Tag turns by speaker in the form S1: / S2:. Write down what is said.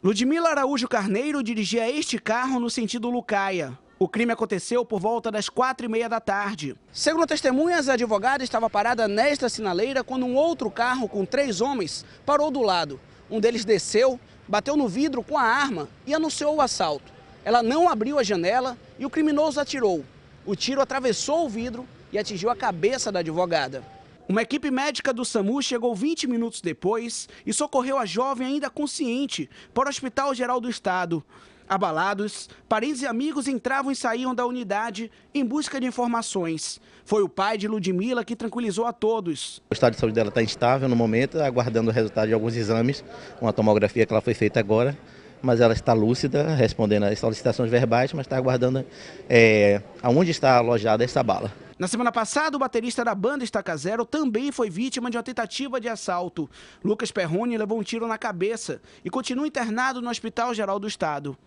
S1: Ludmila Araújo Carneiro dirigia este carro no sentido Lucaia. O crime aconteceu por volta das quatro e meia da tarde. Segundo testemunhas, a advogada estava parada nesta sinaleira quando um outro carro com três homens parou do lado. Um deles desceu, bateu no vidro com a arma e anunciou o assalto. Ela não abriu a janela e o criminoso atirou. O tiro atravessou o vidro e atingiu a cabeça da advogada. Uma equipe médica do SAMU chegou 20 minutos depois e socorreu a jovem ainda consciente para o Hospital Geral do Estado. Abalados, parentes e amigos entravam e saíam da unidade em busca de informações. Foi o pai de Ludmila que tranquilizou a todos.
S2: O estado de saúde dela está instável no momento, aguardando o resultado de alguns exames, uma tomografia que ela foi feita agora, mas ela está lúcida, respondendo às solicitações verbais, mas está aguardando
S1: é, aonde
S2: está alojada essa bala.
S1: Na semana passada, o baterista da banda Estaca Zero também foi vítima de uma tentativa de assalto. Lucas Perrone levou um tiro na cabeça e continua internado no Hospital Geral do Estado.